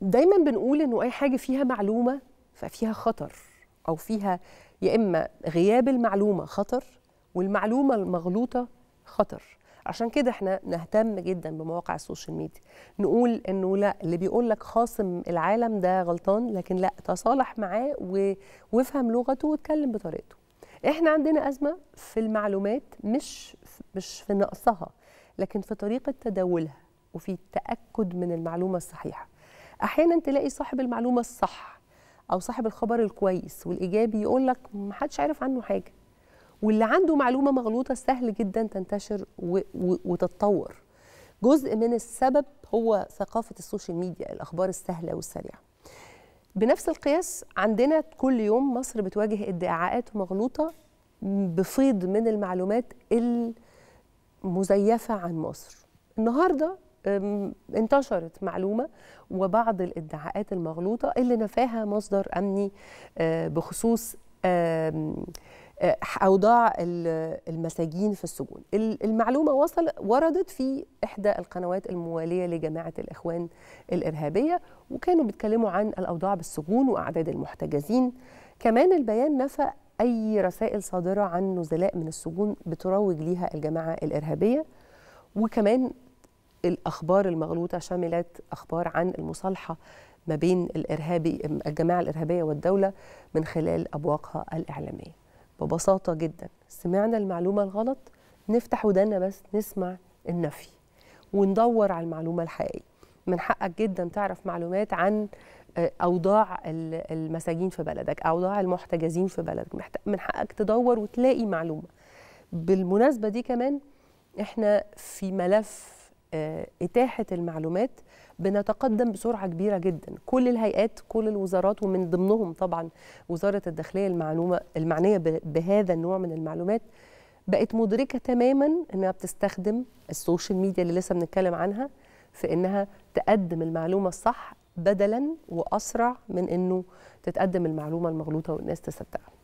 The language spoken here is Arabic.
دايما بنقول انه اي حاجه فيها معلومه ففيها خطر او فيها يا اما غياب المعلومه خطر والمعلومه المغلوطه خطر عشان كده احنا نهتم جدا بمواقع السوشيال ميديا نقول انه لا اللي بيقول لك خاصم العالم ده غلطان لكن لا تصالح معاه وافهم لغته واتكلم بطريقته احنا عندنا ازمه في المعلومات مش مش في نقصها لكن في طريقه تداولها وفي التاكد من المعلومه الصحيحه احيانا تلاقي صاحب المعلومه الصح او صاحب الخبر الكويس والايجابي يقول لك ما حدش عارف عنه حاجه واللي عنده معلومه مغلوطه سهل جدا تنتشر وتتطور جزء من السبب هو ثقافه السوشيال ميديا الاخبار السهله والسريعه بنفس القياس عندنا كل يوم مصر بتواجه ادعاءات مغلوطه بفيض من المعلومات المزيفه عن مصر النهارده انتشرت معلومة وبعض الادعاءات المغلوطة اللي نفاها مصدر أمني آه، بخصوص آه، أوضاع المساجين في السجون المعلومة وصل وردت في إحدى القنوات الموالية لجماعة الإخوان الإرهابية وكانوا بيتكلموا عن الأوضاع بالسجون وأعداد المحتجزين كمان البيان نفى أي رسائل صادرة عن نزلاء من السجون بتروج ليها الجماعة الإرهابية وكمان الأخبار المغلوطة شملت أخبار عن المصالحة ما بين الإرهابي الجماعة الإرهابية والدولة من خلال أبواقها الإعلامية ببساطة جدا سمعنا المعلومة الغلط نفتح ودانا بس نسمع النفي وندور على المعلومة الحقيقية من حقك جدا تعرف معلومات عن آه، أوضاع المساجين في بلدك أوضاع المحتجزين في بلدك من حقك تدور وتلاقي معلومة بالمناسبة دي كمان احنا في ملف آه، اتاحه المعلومات بنتقدم بسرعه كبيره جدا كل الهيئات كل الوزارات ومن ضمنهم طبعا وزاره الداخليه المعلومه المعنيه بهذا النوع من المعلومات بقت مدركه تماما انها بتستخدم السوشيال ميديا اللي لسه بنتكلم عنها في انها تقدم المعلومه الصح بدلا واسرع من انه تتقدم المعلومه المغلوطه والناس تصدقها